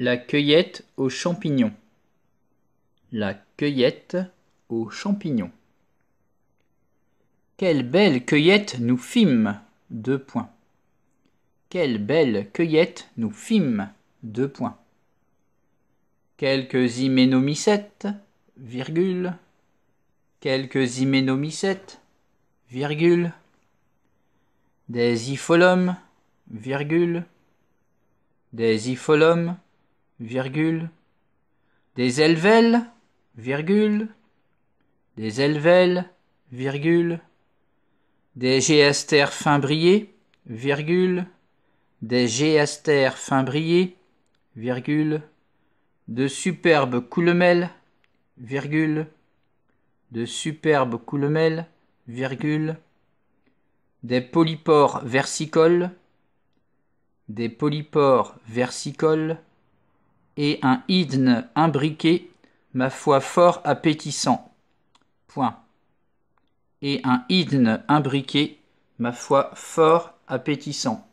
La cueillette aux champignons. La cueillette aux champignons. Quelle belle cueillette nous fîmes. Deux points. Quelle belle cueillette nous fîmes. Deux points. Quelques hyménomycètes, virgule. Quelques hyménomycètes, virgule. Des ifolomes virgule. Des des élevelles, virgule, des élevelles, virgule, des Géastères Fimbrier, virgule, des Géastères Fimbrier, virgule, de superbes Coulemelles, virgule, de superbes Coulemelles, virgule, des polypores versicoles, des polypores versicoles, et un hydne imbriqué, ma foi fort appétissant. Point. Et un hydne imbriqué, ma foi fort appétissant.